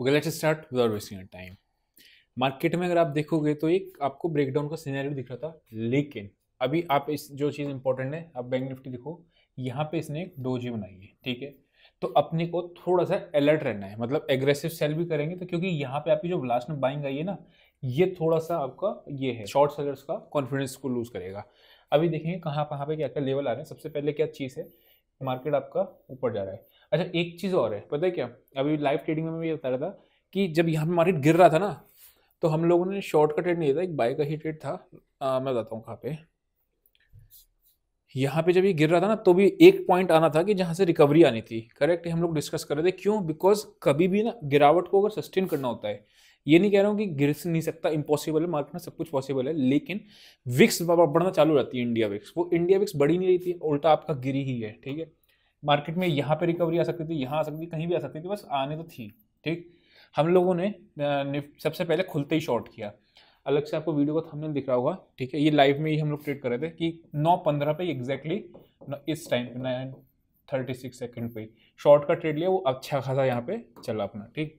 okay let's start without wasting your time market में अगर आप देखोगे तो एक आपको ब्रेकडाउन का सीनरी दिख रहा था लेकिन अभी आप इस जो चीज़ इंपॉर्टेंट है आप बैंक निफ्टी देखो यहाँ पे इसने एक डोजी बनाई है ठीक है तो अपने को थोड़ा सा अलर्ट रहना है मतलब एग्रेसिव सेल भी करेंगे तो क्योंकि यहाँ पे आपकी जो लास्ट में बाइंग आई है ना ये थोड़ा सा आपका ये है शॉर्ट सेलर्स का कॉन्फिडेंस को लूज करेगा अभी देखेंगे कहाँ कहाँ पे क्या क्या लेवल आ रहे हैं सबसे पहले क्या चीज़ है मार्केट आपका ऊपर जा रहा है अच्छा एक चीज़ और है पता है क्या अभी लाइव ट्रेडिंग में मैं ये बता रहा था कि जब यहाँ मार्केट गिर रहा था ना तो हम लोगों ने शॉर्ट का ट्रेड नहीं दिया था एक बाय का ही ट्रेड था आ, मैं बताता हूँ कहाँ पे यहाँ पे जब ये गिर रहा था ना तो भी एक पॉइंट आना था कि जहाँ से रिकवरी आनी थी करेक्ट हम लोग डिस्कस कर रहे थे क्यों बिकॉज कभी भी ना गिरावट को अगर सस्टेन करना होता है ये नहीं कह रहा हूँ कि गिर नहीं सकता इम्पॉसिबल है मार्केट में सब कुछ पॉसिबल है लेकिन विक्स बढ़ना चालू रहती है इंडिया विक्स वो इंडिया विक्स बढ़ी नहीं रही थी उल्टा आपका गिरी ही है ठीक है मार्केट में यहाँ पे रिकवरी आ सकती थी यहाँ आ सकती थी कहीं भी आ सकती थी बस आने तो थी ठीक हम लोगों ने सबसे पहले खुलते ही शॉर्ट किया अलग से आपको वीडियो का थंबनेल दिख रहा होगा ठीक है ये लाइव में ही हम लोग ट्रेड कर रहे थे कि नौ पंद्रह पे एग्जैक्टली इस टाइम पे नाइन थर्टी सिक्स सेकेंड पे शॉर्ट का ट्रेड लिया वो अच्छा खासा यहाँ पे चला अपना ठीक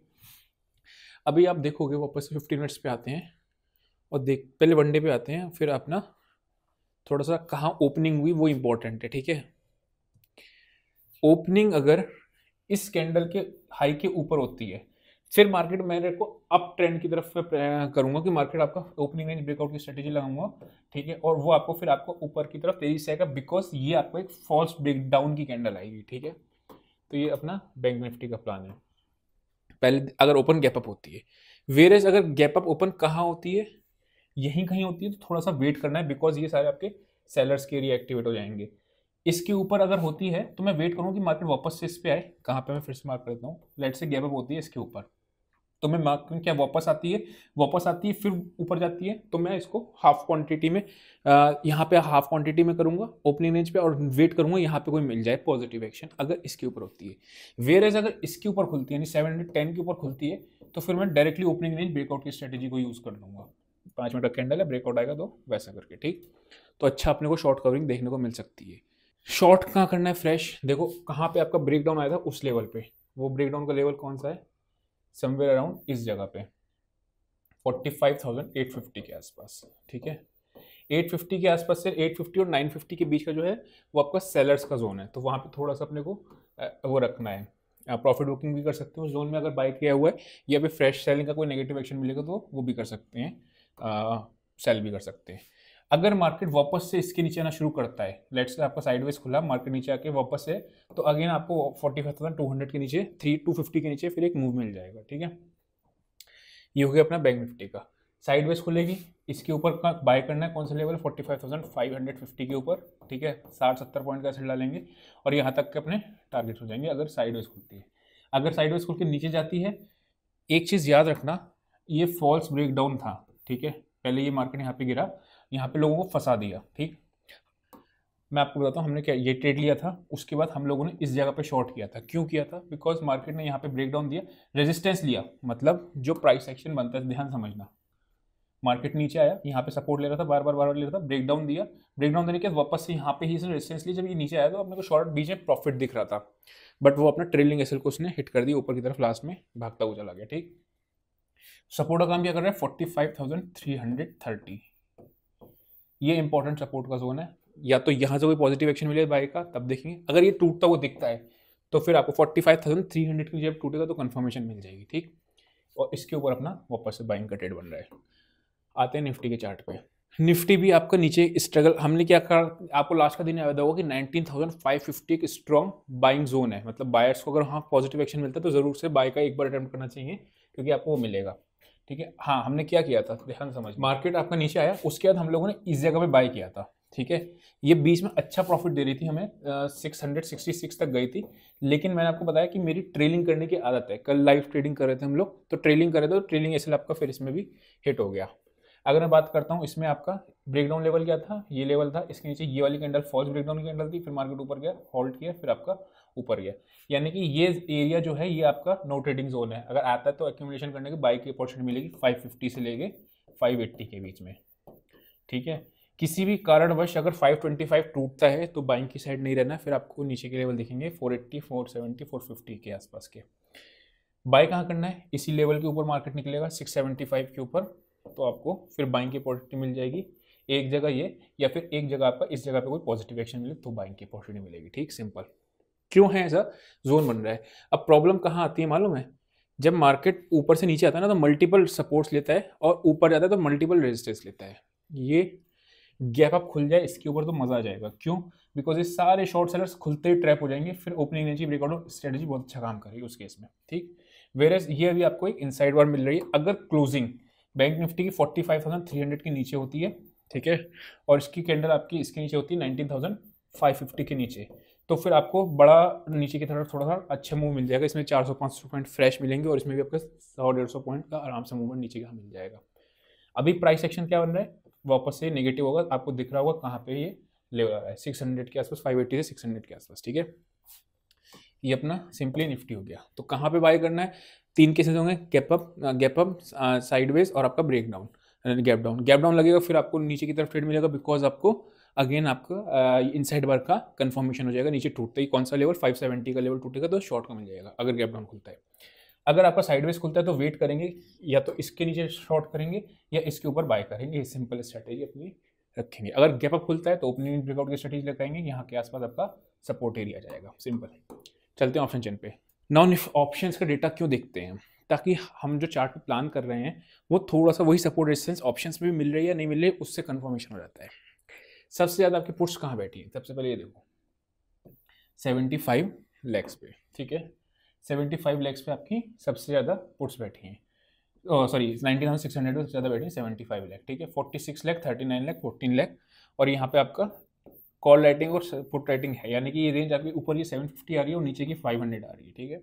अभी आप देखोगे वापस फिफ्टी मिनट्स पे आते हैं और देख पहले वनडे पे आते हैं फिर अपना थोड़ा सा कहाँ ओपनिंग हुई वो इम्पोर्टेंट है ठीक है ओपनिंग अगर इस कैंडल के हाई के ऊपर होती है फिर मार्केट मेरे को अप ट्रेंड की तरफ करूंगा कि मार्केट आपका ओपनिंग रेंज ब्रेकआउट की स्ट्रेटेजी लगाऊंगा ठीक है और वो आपको फिर आपको ऊपर की तरफ तेजी से आएगा बिकॉज ये आपको एक फॉल्स ब्रेक डाउन की कैंडल आएगी ठीक है तो ये अपना बैंक निफ्टी का प्लान है पहले अगर ओपन गैप अप होती है वेर एज अगर गैप अप ओपन कहाँ होती है यहीं कहीं होती है तो थोड़ा सा वेट करना है बिकॉज ये सारे आपके सेलर्स के रिएक्टिवेट हो जाएंगे इसके ऊपर अगर होती है तो मैं वेट करूँ कि मार्केट वापस से इस पर आए कहाँ पे मैं फिर से मार्क करता हूँ लेट से गैप अप होती है इसके ऊपर तो मैं मार्क क्या वापस आती है वापस आती है फिर ऊपर जाती है तो मैं इसको हाफ क्वांटिटी में यहाँ पे हाफ क्वांटिटी में करूँगा ओपनिंग रेंज पे और वेट करूँगा यहाँ पे कोई मिल जाए पॉजिटिव एक्शन अगर इसके ऊपर होती है वेयर एज अगर इसके ऊपर खुलती है यानी सेवन हंड्रेड टेन के ऊपर खुलती है तो फिर मैं डायरेक्टली ओपनिंग रेंज ब्रेकआउट की स्ट्रेटेजी को यूज़ कर लूँगा पाँच मिनट का कैंडल है ब्रेकआउट आएगा तो वैसा करके ठीक तो अच्छा अपने को शॉर्ट कवरिंग देखने को मिल सकती है शॉर्ट कहाँ करना है फ्रेश देखो कहाँ पे आपका ब्रेक डाउन आया था उस लेवल पे वो ब्रेक डाउन का लेवल कौन सा है समवेयर अराउंड इस जगह पे फिफ्टी के आसपास ठीक है एट फिफ्टी के आसपास से एट फिफ्टी और नाइन फिफ्टी के बीच का जो है वो आपका सेलर्स का जोन है तो वहाँ पे थोड़ा सा अपने को वो रखना है आप प्रॉफिट बुकिंग भी कर सकते हो उस जोन में अगर बाइक किया हुआ है या फिर फ्रेश सेलिंग का कोई नेगेटिव एक्शन मिलेगा तो वो भी कर सकते हैं सेल भी कर सकते हैं अगर मार्केट वापस से इसके नीचे आना शुरू करता है लेट्स से आपका साइडवाइज खुला मार्केट नीचे आके वापस से तो अगेन आपको forty five thousand two hundred के नीचे थ्री टू फिफ्टी के नीचे फिर एक मूव मिल जाएगा ठीक है ये हो गया अपना बैंक निफ्टी का साइडवाइज खुलेगी इसके ऊपर बाय करना है कौन सा level forty five thousand five hundred fifty के ऊपर ठीक है साठ सत्तर पॉइंट का असर डालेंगे और यहाँ तक के अपने टारगेट हो जाएंगे अगर साइडवाइज खुलती है अगर साइडवाइज खुल के नीचे जाती है एक चीज़ याद रखना ये फॉल्स ब्रेकडाउन था ठीक है पहले ये मार्केट यहाँ पे गिरा यहाँ पे लोगों को फंसा दिया ठीक मैं आपको बताता हूँ हमने क्या ये ट्रेड लिया था उसके बाद हम लोगों ने इस जगह पे शॉर्ट किया था क्यों किया था बिकॉज मार्केट ने यहाँ पे ब्रेकडाउन दिया रेजिस्टेंस लिया मतलब जो प्राइस एक्शन बनता है ध्यान समझना मार्केट नीचे आया यहाँ पे सपोर्ट ले रहा था बार बार बार बार ले रहा था ब्रेकडाउन दिया ब्रेकडाउन देने के बाद वापस से यहाँ पे ही इसने रेजिस्टेंस लिया जब ये नीचे आया तो अपने को शॉर्ट बीच में प्रॉफिट दिख रहा था बट वो अपना ट्रेलिंग एसल को उसने हिट कर दिया ऊपर की तरफ लास्ट में भागता हुआ चला गया ठीक सपोर्ट का काम क्या कर रहा है forty five thousand three hundred thirty ये इंपॉर्टेंट सपोर्ट का जोन है या तो यहाँ से कोई पॉजिटिव एक्शन मिले बाइक का तब देखेंगे अगर ये टूटता हुआ दिखता है तो फिर आपको forty five thousand three hundred की जब टूटेगा तो कन्फर्मेशन मिल जाएगी ठीक और इसके ऊपर अपना वापस से बाइंग का ट्रेड बन रहा है आते हैं निफ्टी के चार्ट पे निफ्टी भी आपका नीचे स्ट्रगल हमने क्या कहा आपको लास्ट का दिन याद होगा कि नाइनटीन थाउजेंड फाइव फिफ्टी एक स्ट्रॉन्ग बाइंग जोन है मतलब बायर्स को अगर वहाँ पॉजिटिव एक्शन मिलता है तो ज़रूर से बाय का एक बार अटैम्प्ट करना चाहिए क्योंकि आपको वो मिलेगा ठीक है हाँ हमने क्या किया था ध्यान समझ मार्केट आपका नीचे आया उसके बाद हम लोगों ने इस जगह पे बाय किया था ठीक है ये बीच में अच्छा प्रॉफिट दे रही थी हमें सिक्स हंड्रेड सिक्सटी सिक्स तक गई थी लेकिन मैंने आपको बताया कि मेरी ट्रेलिंग करने की आदत है कल लाइव ट्रेडिंग कर रहे थे हम लोग तो ट्रेलिंग कर रहे थे तो ट्रेलिंग ऐसे आपका फिर इसमें भी हिट हो गया अगर मैं बात करता हूँ इसमें आपका ब्रेकडाउन लेवल क्या था ये लेवल था इसके नीचे ये वाली कैंडल फॉल्स ब्रेकडाउन की कैंडल थी फिर मार्केट ऊपर गया हॉल्ट किया फिर आपका ऊपर गया यानी कि ये एरिया जो है ये आपका नो ट्रेडिंग जोन है अगर आता है तो एक्यूमिलेशन करने के बाइक की अपॉर्चुनिटी मिलेगी फाइव से लेके 580 के बीच में ठीक है किसी भी कारणवश अगर 525 टूटता है तो बाइंग की साइड नहीं रहना फिर आपको नीचे के लेवल दिखेंगे 480, 470, 450 के आसपास के बाई कहाँ करना है इसी लेवल के ऊपर मार्केट निकलेगा 675 के ऊपर तो आपको फिर बाइंग की अपॉर्चुनिटी मिल जाएगी एक जगह ये या फिर एक जगह आपका इस जगह पे कोई पॉजिटिव एक्शन मिले तो बाइंग की अपॉर्चुनिटी मिलेगी ठीक सिंपल क्यों है ऐसा जोन बन रहा है अब प्रॉब्लम कहाँ आती है मालूम है जब मार्केट ऊपर से नीचे आता है ना तो मल्टीपल सपोर्ट्स लेता है और ऊपर जाता है तो मल्टीपल रेजिस्टेंस लेता है ये गैप अप खुल जाए इसके ऊपर तो मज़ा आ जाएगा क्यों बिकॉज ये सारे शॉर्ट सेलर्स खुलते ही ट्रैप हो जाएंगे फिर ओपनिंग एनर्जी ब्रेकआउट स्ट्रेटजी बहुत अच्छा काम करेगी उस केस में ठीक वेर एज ये अभी आपको एक इनसाइड वार मिल रही है अगर क्लोजिंग बैंक निफ्टी की forty five thousand three hundred के नीचे होती है ठीक है और इसकी कैंडल आपकी इसके नीचे होती है नाइनटीन थाउजेंड फाइव फिफ्टी के नीचे तो फिर आपको बड़ा नीचे की तरफ थोड़ा सा अच्छा मूव मिल जाएगा इसमें चार सौ पाँच सौ पॉइंट फ्रेश मिलेंगे और इसमें भी आपका सौ डेढ़ सौ पॉइंट का आराम से मूवमेंट नीचे का मिल जाएगा अभी प्राइस सेक्शन क्या बन रहा है वापस से नेगेटिव होगा आपको दिख रहा होगा कहाँ पे ये लेवल आ रहा है सिक्स हंड्रेड के आसपास फाइव एट्टी से सिक्स हंड्रेड के आसपास ठीक है ये अपना सिंपली निफ्टी हो गया तो कहाँ पे बाय करना है तीन केसेस होंगे gap up gap up sideways और आपका break down gap down gap down लगेगा फिर आपको नीचे की तरफ ट्रेड मिलेगा बिकॉज आपको अगेन आपका इनसाइड uh, बार का कंफर्मेशन हो जाएगा नीचे टूटता ही कौन सा लेवल 570 का लेवल टूटेगा तो शॉर्ट का मिल जाएगा अगर गैप डाउन खुलता है अगर आपका साइडवेज खुलता है तो वेट करेंगे या तो इसके नीचे शॉर्ट करेंगे या इसके ऊपर बाय करेंगे ये सिंपल स्ट्रैटेजी अपनी रखेंगे अगर गैप अप खुलता है तो ओपनिंग ब्रेकआउट की स्ट्रैटेजी लगाएंगे यहाँ के आसपास आपका सपोर्ट एरिया जाएगा सिंपल चलते हैं ऑप्शन चेन पे नॉन ऑप्शन का डेटा क्यों देखते हैं ताकि हम जो चार्ट पे प्लान कर रहे हैं वो थोड़ा सा वही सपोर्ट रेजिस्टेंस ऑप्शन में भी मिल रही है या नहीं मिल रही है उससे कन्फर्मेशन हो जाता है सबसे ज़्यादा आपकी पुट्स कहाँ बैठी हैं सबसे पहले ये देखो सेवेंटी फाइव लैक्स पे ठीक है सेवेंटी फाइव लैक्स पे आपकी सबसे ज़्यादा पुट्स बैठी हैं sorry ninety thousand six hundred सबसे ज़्यादा बैठी है सेवेंटी फाइव लैख ठीक है forty six lakh thirty nine lakh fourteen lakh और यहाँ पे आपका कॉल राइटिंग और पुट राइटिंग है यानी कि ये रेंज आपके ऊपर ये फिफ्टी आ रही है और नीचे की फाइव हंड्रेड आ रही है ठीक है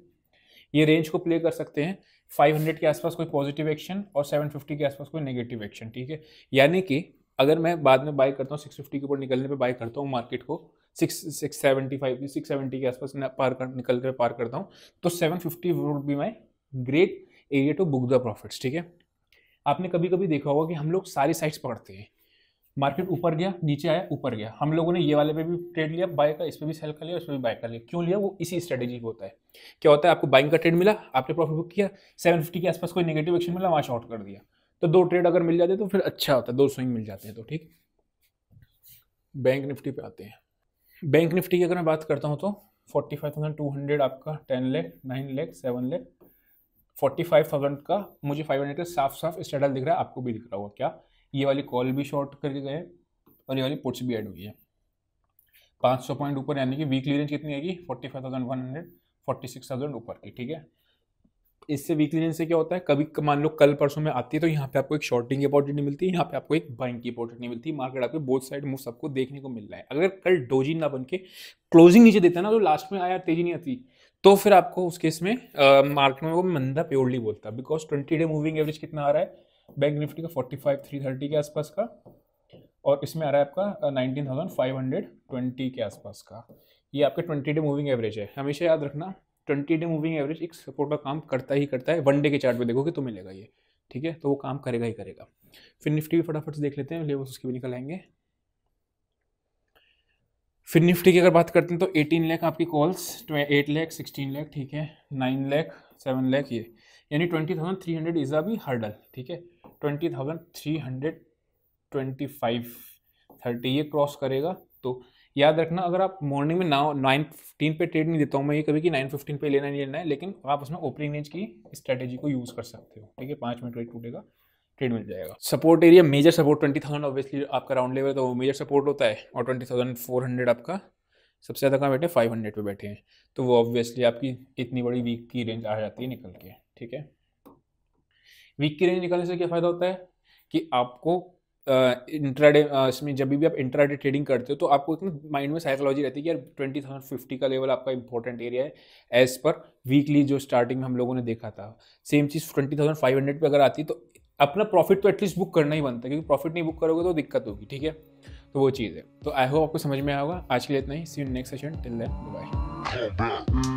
ये रेंज को प्ले कर सकते हैं फाइव हंड्रेड के आसपास कोई पॉजिटिव एक्शन और सेवन फिफ्टी के आसपास कोई नेगेटिव एक्शन ठीक है यानी कि अगर मैं बाद में बाई करता हूँ सिक्स फिफ्टी के ऊपर निकलने पर बाई करता हूँ मार्केट को six six seventy five six seventy के आसपास पार कर निकल कर पार करता हूँ तो seven fifty would be my great area to book the profits ठीक है आपने कभी कभी देखा होगा कि हम लोग सारी साइट्स पकड़ते हैं मार्केट ऊपर गया नीचे आया ऊपर गया हम लोगों ने ये वाले पे भी ट्रेड लिया बाय का इस पर भी सेल कर लिया इस पर भी बाय कर लिया क्यों लिया वो इसी स्ट्रेटेजी को होता है क्या होता है आपको बाइंग का ट्रेड मिला आपने प्रॉफिट बुक किया सेवन फिफ्टी के आसपास कोई नेगेटिव एक्शन मिला वहाँ शॉर्ट कर दिया तो दो ट्रेड अगर मिल जाते तो फिर अच्छा होता दो स्विंग मिल जाते हैं तो ठीक बैंक निफ्टी पे आते हैं बैंक निफ्टी की अगर मैं बात करता हूँ तो forty five thousand two hundred आपका ten lakh nine lakh seven lakh forty five thousand का मुझे फाइव हंड्रेड का साफ साफ स्टेटल दिख रहा है आपको भी दिख रहा होगा क्या ये वाली कॉल भी शॉर्ट करके गए और ये वाली पुट्स भी ऐड हुई है पाँच सौ पॉइंट ऊपर यानी कि वीकली रेंज कितनी आएगी forty five thousand one hundred forty six thousand ऊपर की ठीक है इससे वीकली रेंज से क्या होता है कभी मान लो कल परसों में आती है तो यहाँ पे आपको एक शॉर्टिंग की अपॉर्चुनिटी मिलती है यहाँ पे आपको एक बाइंग की अपॉर्चुनिटी मिलती है मार्केट आपके बोथ साइड मूव सबको देखने को मिल रहा है अगर कल डोजी ना बन के क्लोजिंग नीचे देता है ना तो लास्ट में आया तेजी नहीं आती तो फिर आपको उस केस में मार्केट में वो मंदा प्योरली बोलता है because twenty day moving average कितना आ रहा है बैंक निफ्टी का फोर्टी फाइव थ्री थर्टी के आसपास का और इसमें आ रहा है आपका nineteen thousand five hundred twenty के आसपास का ये आपके ट्वेंटी डे मूविंग एवरेज है हमेशा याद रखना ट्वेंटी डे मूविंग एवरेज एक सपोर्ट का काम करता ही करता है वन डे के चार्ट में देखोगे तो मिलेगा ये ठीक है तो वो काम करेगा ही करेगा फिर निफ्टी भी फटाफट से देख लेते हैं लेवल्स उसके भी निकल आएंगे फिर निफ्टी की अगर बात करते हैं तो 18 लाख आपकी calls eight lakh sixteen lakh ठीक है 9 लाख 7 लाख ये यानी 20,300 इज़ अभी हर्डल ठीक है 20,325 थर्टी ये क्रॉस करेगा तो याद रखना अगर आप मॉर्निंग में ना नाइन फिफ्टीन पर ट्रेड नहीं देता हूँ मैं ये कभी कि नाइन फिफ्टीन पर लेना नहीं लेना है लेकिन आप उसमें ओपनिंग रेंज की स्ट्रैटेजी को यूज़ कर सकते हो ठीक है पाँच मिनट वेट टूटेगा ट्रेड मिल जाएगा support area major support twenty thousand obviously आपका राउंड लेवल तो वो मेजर सपोर्ट होता है और ट्वेंटी थाउजेंड फोर हंड्रेड आपका सबसे ज़्यादा कहाँ बैठे फाइव हंड्रेड पर बैठे हैं तो वो ऑब्वियसली आपकी इतनी बड़ी वीक की रेंज आ जाती है निकल के ठीक है वीक की रेंज निकलने से क्या फ़ायदा होता है कि आपको इंट्राडे uh, इसमें जब भी आप इंट्राडे ट्रेडिंग करते हो तो आपको एक माइंड में साइकोलॉजी रहती है कि यार ट्वेंटी थाउजेंड फिफ्टी का लेवल आपका इंपॉर्टेंट एरिया है एज पर वीकली जो स्टार्टिंग में हम लोगों ने देखा था सेम चीज़ ट्वेंटी थाउजेंड फाइव हंड्रेड पर अगर आती तो अपना प्रॉफिट तो एटलीस्ट बुक करना ही बनता है क्योंकि प्रॉफिट नहीं बुक करोगे तो दिक्कत होगी ठीक है तो वो चीज़ है तो आई होप आपको समझ में आएगा आज के लिए इतना ही see next session till then bye